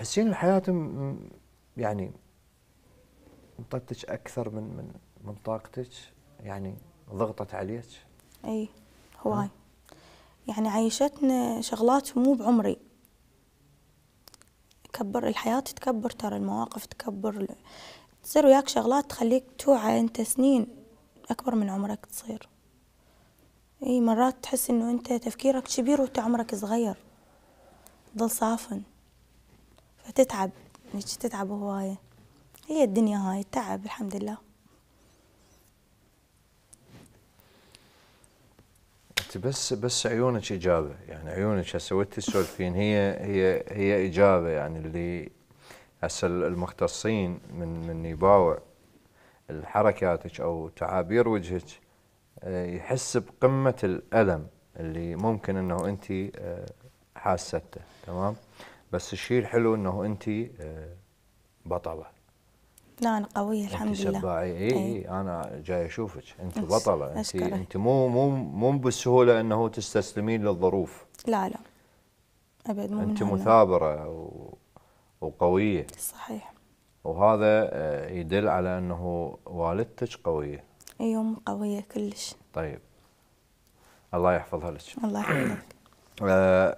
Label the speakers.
Speaker 1: تحسين الحياة يعني طاقتك أكثر من من من طاقتك يعني ضغطت عليك؟
Speaker 2: اي هواي يعني عيشتنا شغلات مو بعمري كبر الحياة تكبر ترى المواقف تكبر تصير وياك شغلات تخليك توعى انت سنين اكبر من عمرك تصير اي مرات تحس انه انت تفكيرك كبير وانت عمرك صغير ضل صافن فتتعب تتعب هواية هي الدنيا هاي التعب الحمد لله
Speaker 1: انت بس بس عيونك اجابه يعني عيونك هسه وانت تسولفين هي هي هي اجابه يعني اللي هسه المختصين من من يباوع حركاتك او تعابير وجهك آه، يحس بقمه الالم اللي ممكن انه انت آه، حاسته تمام بس الشيء الحلو انه انت آه، بطله
Speaker 2: لا نعم، انا قويه الحمد لله شباعي اي اي إيه.
Speaker 1: انا جاي اشوفك انت بطله انت انت مو مو مو بالسهوله انه تستسلمين للظروف
Speaker 2: لا لا ابد مو انت مثابره
Speaker 1: و... وقويه صحيح وهذا آه، يدل على انه والدتك قويه
Speaker 2: اي أيوة، ام قويه كلش
Speaker 1: طيب الله يحفظها لك الله يحفظك آه،